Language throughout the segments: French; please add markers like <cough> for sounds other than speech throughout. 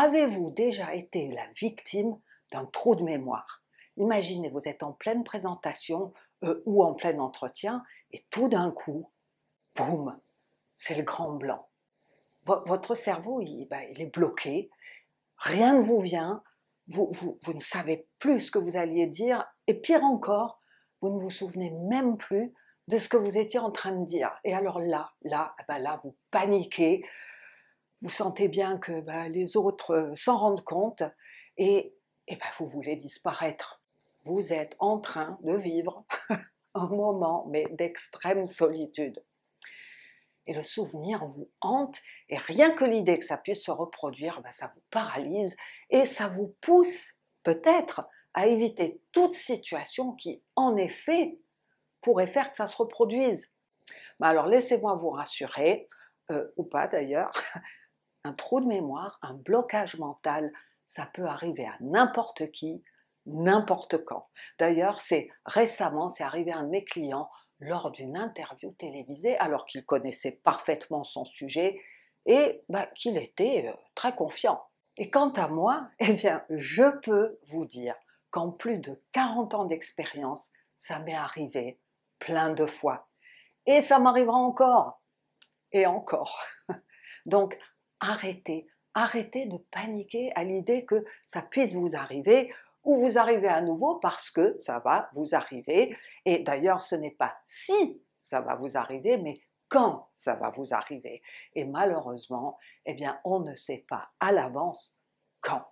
Avez-vous déjà été la victime d'un trou de mémoire Imaginez, vous êtes en pleine présentation euh, ou en plein entretien et tout d'un coup, boum, c'est le grand blanc. votre cerveau, bah, il, est bloqué, rien ne vous vient, vous, ne savez plus ce que vous alliez dire et pire encore, vous ne vous souvenez même plus de ce que vous étiez en train de dire. Et alors là, là, eh ben là, vous paniquez, vous sentez bien que bah, les autres euh, s'en rendent compte et, et eh ben, vous voulez disparaître. Vous êtes en train de vivre <laughs> un moment mais d'extrême solitude. Et le souvenir vous hante et rien que l'idée que ça puisse se reproduire, bah, ça vous paralyse et ça vous pousse peut-être à éviter toute situation qui en effet pourrait faire que ça se reproduise. Bah, alors laissez-moi vous rassurer, euh, ou pas d'ailleurs, un trou de mémoire, un blocage mental, ça peut arriver à n'importe qui, n'importe quand. D'ailleurs, c'est récemment, c'est arrivé à un de mes clients lors d'une interview télévisée, alors qu'il connaissait parfaitement son sujet et bah, qu'il était euh, très confiant. Et quant à moi, <laughs> eh bien, je peux vous dire qu'en plus de 40 ans d'expérience, ça m'est arrivé plein de fois. Et ça m'arrivera encore. Et encore. <laughs> Donc, arrêtez, arrêtez de paniquer à l'idée que ça puisse vous arriver ou vous arriver à nouveau parce que ça va vous arriver. Et d'ailleurs, ce n'est pas si ça va vous arriver, mais quand ça va vous arriver. Et malheureusement, eh bien, on ne sait pas à l'avance quand.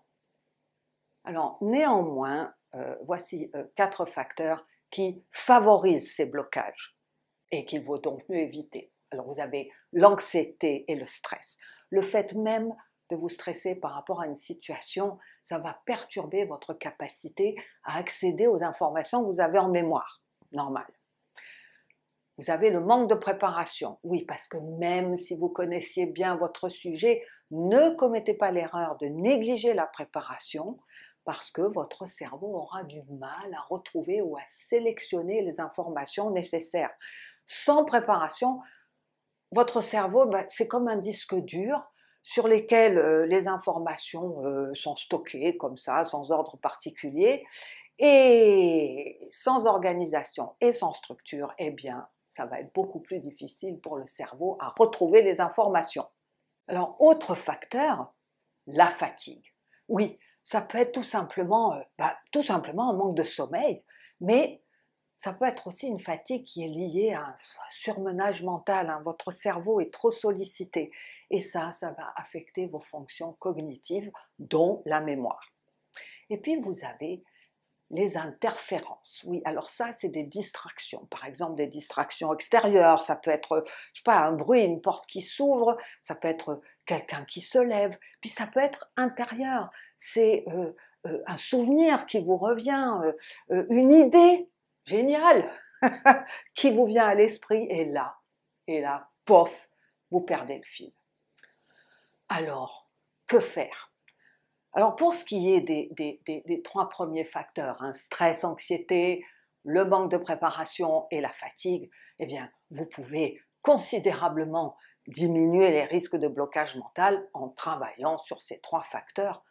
Alors, néanmoins, euh, voici euh, quatre facteurs qui favorisent ces blocages et qu'il vaut donc mieux éviter. Alors, vous avez l'anxiété et le stress le fait même de vous stresser par rapport à une situation, ça va perturber votre capacité à accéder aux informations que vous avez en mémoire, normal. Vous avez le manque de préparation. Oui, parce que même si vous connaissiez bien votre sujet, ne commettez pas l'erreur de négliger la préparation parce que votre cerveau aura du mal à retrouver ou à sélectionner les informations nécessaires. Sans préparation, votre cerveau, ben, c'est comme un disque dur sur lequel euh, les informations euh, sont stockées comme ça, sans ordre particulier, et sans organisation et sans structure, eh bien, ça va être beaucoup plus difficile pour le cerveau à retrouver les informations. Alors, autre facteur, la fatigue. Oui, ça peut être tout simplement, euh, ben, tout simplement un manque de sommeil, mais ça peut être aussi une fatigue qui est liée à un surmenage mental. Hein. Votre cerveau est trop sollicité. Et ça, ça va affecter vos fonctions cognitives, dont la mémoire. Et puis, vous avez les interférences. Oui, alors ça, c'est des distractions. Par exemple, des distractions extérieures. Ça peut être, je sais pas, un bruit, une porte qui s'ouvre. Ça peut être euh, quelqu'un qui se lève. Puis ça peut être intérieur. C'est euh, euh, un souvenir qui vous revient, une idée génial <laughs> qui vous vient à l'esprit et là, et là, pof, vous perdez le fil. Alors, que faire Alors pour ce qui est des, trois premiers facteurs, hein, stress, anxiété, le manque de préparation et la fatigue, eh bien, vous pouvez considérablement diminuer les risques de blocage mental en travaillant sur ces trois facteurs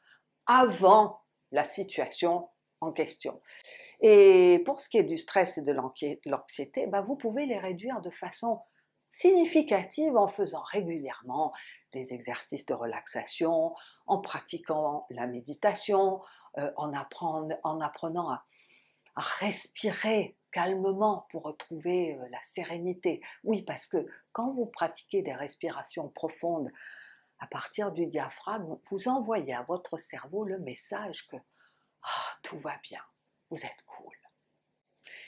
avant la situation en question. Et pour ce qui est du stress et de l'anxiété, bah, vous pouvez les réduire de façon significative en faisant régulièrement des exercices de relaxation, en pratiquant la méditation, euh, en, apprenant à, respirer calmement pour retrouver euh, la sérénité. Oui, parce que quand vous pratiquez des respirations profondes à partir du diaphragme, vous envoyez à votre cerveau le message que ah, tout va bien, vous êtes cool.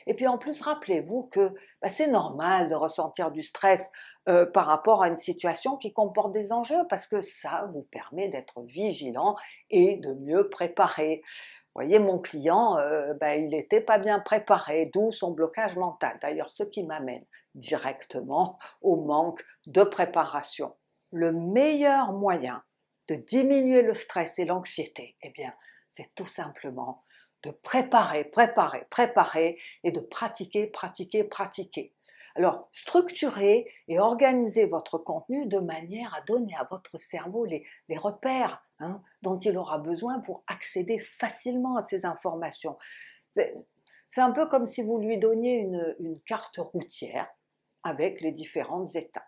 Et puis en plus, rappelez-vous que bah, c'est normal de ressentir du stress euh, par rapport à une situation qui comporte des enjeux, parce que ça vous permet d'être vigilant et de mieux préparer. Vous voyez, mon client, euh, bah, il n'était pas bien préparé, d'où son blocage mental. D'ailleurs, ce qui m'amène directement au manque de préparation. Le meilleur moyen de diminuer le stress et l'anxiété, eh bien, c'est tout simplement de préparer, préparer, préparer et de pratiquer, pratiquer, pratiquer. Alors, structurez et organisez votre contenu de manière à donner à votre cerveau les, repères hein, dont il aura besoin pour accéder facilement à ces informations. C'est un peu comme si vous lui donniez une carte routière avec les différentes étapes.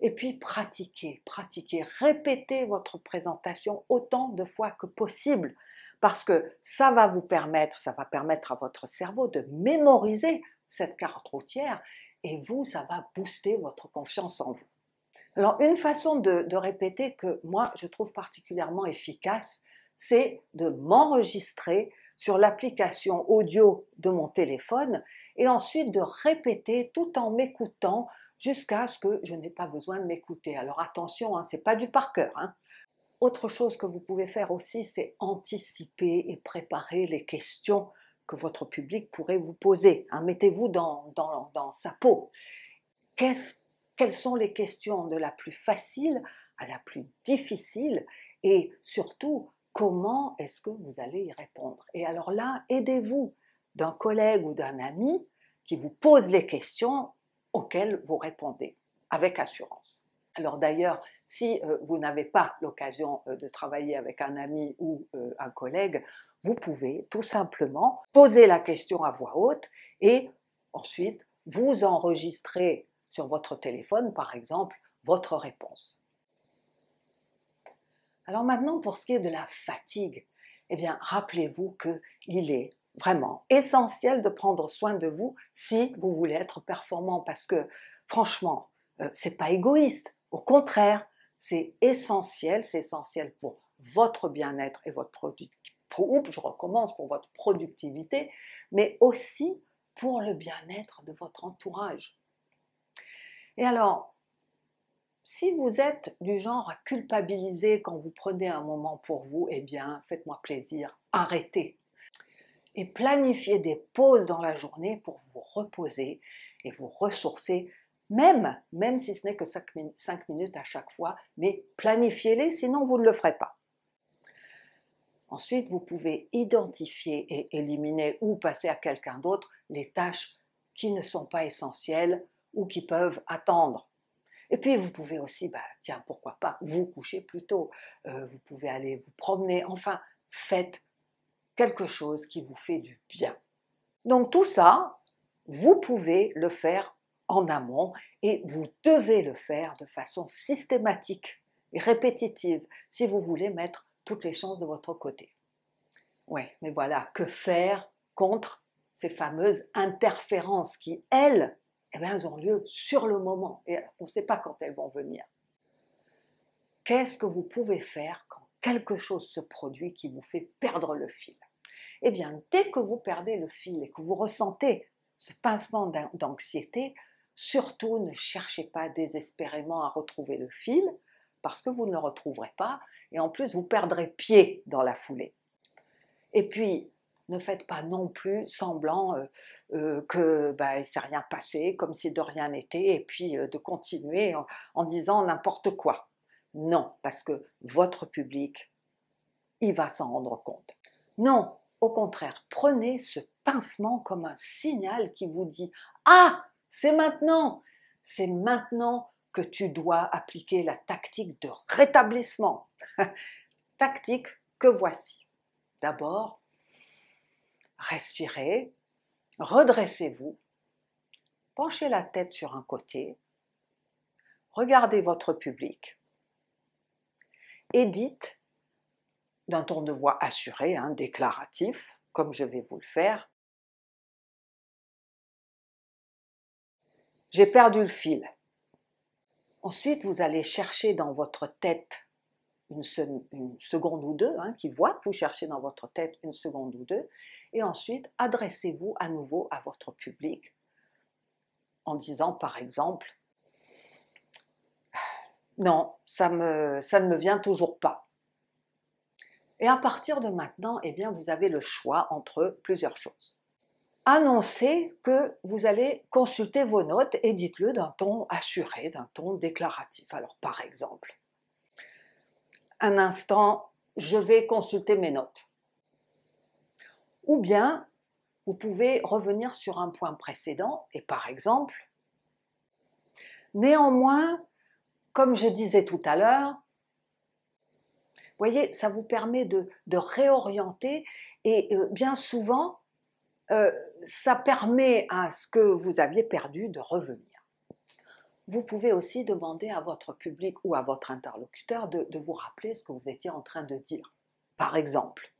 Et puis pratiquez, pratiquez, répétez votre présentation autant de fois que possible parce que ça va vous permettre, ça va permettre à votre cerveau de mémoriser cette carte routière et vous, ça va booster votre confiance en vous. Alors une façon de, répéter que moi je trouve particulièrement efficace, c'est de m'enregistrer sur l'application audio de mon téléphone et ensuite de répéter tout en m'écoutant jusqu'à ce que je n'ai pas besoin de m'écouter. Alors attention, hein, ce n'est pas du par cœur. Hein. Autre chose que vous pouvez faire aussi, c'est anticiper et préparer les questions que votre public pourrait vous poser. Hein, mettez-vous dans, sa peau. quelles sont les questions de la plus facile à la plus difficile et surtout comment est-ce que vous allez y répondre Et alors là, aidez-vous d'un collègue ou d'un ami qui vous pose les questions auxquelles vous répondez avec assurance. Alors d'ailleurs, si euh, vous n'avez pas l'occasion euh, de travailler avec un ami ou euh, un collègue, vous pouvez tout simplement poser la question à voix haute et ensuite vous enregistrer sur votre téléphone, par exemple, votre réponse. Alors maintenant, pour ce qui est de la fatigue, eh bien, rappelez-vous qu'il est vraiment essentiel de prendre soin de vous si vous voulez être performant parce que, franchement, c'est pas égoïste au contraire, c'est essentiel, c'est essentiel pour votre bien-être et votre productivité, je recommence, pour votre productivité, mais aussi pour le bien-être de votre entourage. Et alors, si vous êtes du genre à culpabiliser quand vous prenez un moment pour vous, eh bien, faites-moi plaisir, arrêtez. Et planifiez des pauses dans la journée pour vous reposer et vous ressourcer même, même si ce n'est que 5 minutes à chaque fois, mais planifiez-les, sinon vous ne le ferez pas. Ensuite, vous pouvez identifier et éliminer ou passer à quelqu'un d'autre les tâches qui ne sont pas essentielles ou qui peuvent attendre. Et puis vous pouvez aussi, bah, tiens, pourquoi pas vous coucher plus tôt, euh, vous pouvez aller vous promener, enfin, faites quelque chose qui vous fait du bien. Donc tout ça, vous pouvez le faire en amont et vous devez le faire de façon systématique et répétitive si vous voulez mettre toutes les chances de votre côté. Oui, mais voilà, que faire contre ces fameuses interférences qui, elles, eh ben, elles ont lieu sur le moment et on ne sait pas quand elles vont venir. Qu'est-ce que vous pouvez faire quand quelque chose se produit qui vous fait perdre le fil Eh bien, dès que vous perdez le fil et que vous ressentez ce pincement d'anxiété, Surtout ne cherchez pas désespérément à retrouver le fil, parce que vous ne le retrouverez pas, et en plus vous perdrez pied dans la foulée. Et puis, ne faites pas non plus semblant euh, euh, que ça bah, il rien passé, comme si de rien n'était, et puis euh, de continuer en disant n'importe quoi. Non, parce que votre public, il va s'en rendre compte. Non, au contraire, prenez ce pincement comme un signal qui vous dit Ah, c'est maintenant. C'est maintenant que tu dois appliquer la tactique de rétablissement. <laughs> tactique que voici. D'abord, respirez, redressez-vous, penchez la tête sur un côté, regardez votre public et dites, d'un ton de voix assuré, un hein, déclaratif, comme je vais vous le faire, j'ai perdu le fil. Ensuite, vous allez chercher dans votre tête une, seconde ou deux, hein, qui voit, vous cherchez dans votre tête une seconde ou deux, et ensuite adressez-vous à nouveau à votre public en disant par exemple Non, ça, ne me vient toujours pas. Et à partir de maintenant, eh bien, vous avez le choix entre plusieurs choses annoncez que vous allez consulter vos notes et dites-le d'un ton assuré, d'un ton déclaratif. Alors par exemple, un instant, je vais consulter mes notes. Ou bien, vous pouvez revenir sur un point précédent et par exemple, néanmoins, comme je disais tout à l'heure, voyez, ça vous permet de, réorienter et euh, bien souvent, euh, ça permet à ce que vous aviez perdu de revenir. Vous pouvez aussi demander à votre public ou à votre interlocuteur de, vous rappeler ce que vous étiez en train de dire. Par exemple,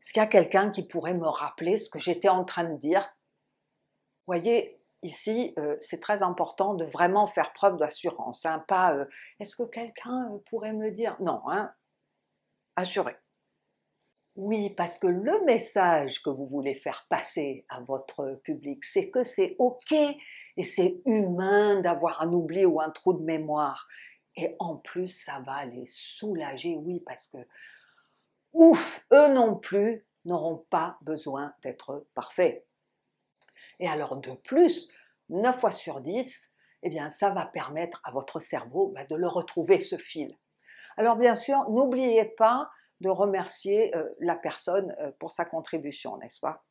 est-ce qu'il y a quelqu'un qui pourrait me rappeler ce que j'étais en train de dire Vous voyez, ici, euh, c'est très important de vraiment faire preuve d'assurance. Hein, pas euh, est-ce que quelqu'un pourrait me dire Non, hein, assuré. Oui, parce que le message que vous voulez faire passer à votre public, c'est que c'est OK et c'est humain d'avoir un oubli ou un trou de mémoire. Et en plus, ça va les soulager, oui, parce que, ouf, eux non plus n'auront pas besoin d'être parfaits. Et alors, de plus, 9 fois sur 10, eh bien, ça va permettre à votre cerveau bah, de le retrouver, ce fil. Alors, bien sûr, n'oubliez pas de remercier euh, la personne euh, pour sa contribution, n'est-ce pas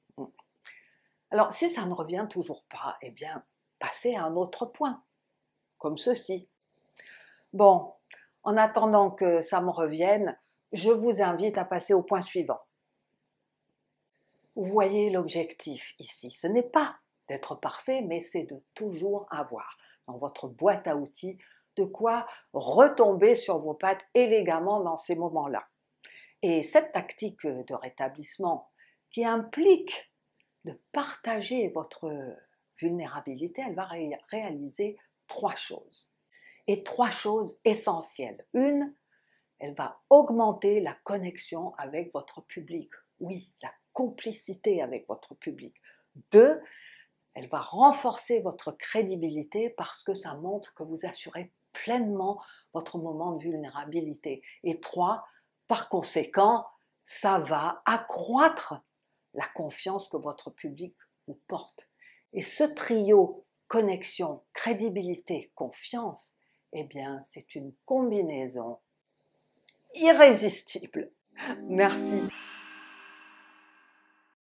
Alors, si ça ne revient toujours pas, eh bien, passez à un autre point, comme ceci. Bon, en attendant que ça me revienne, je vous invite à passer au point suivant. Vous voyez l'objectif ici, ce n'est pas d'être parfait, mais c'est de toujours avoir dans votre boîte à outils de quoi retomber sur vos pattes élégamment dans ces moments-là. Et cette tactique de rétablissement qui implique de partager votre vulnérabilité, elle va réaliser trois choses. Et trois choses essentielles. Une, elle va augmenter la connexion avec votre public. Oui, la complicité avec votre public. Deux, elle va renforcer votre crédibilité parce que ça montre que vous assurez pleinement votre moment de vulnérabilité. Et trois, par conséquent, ça va accroître la confiance que votre public vous porte. Et ce trio connexion, crédibilité, confiance, eh bien, c'est une combinaison irrésistible. Merci.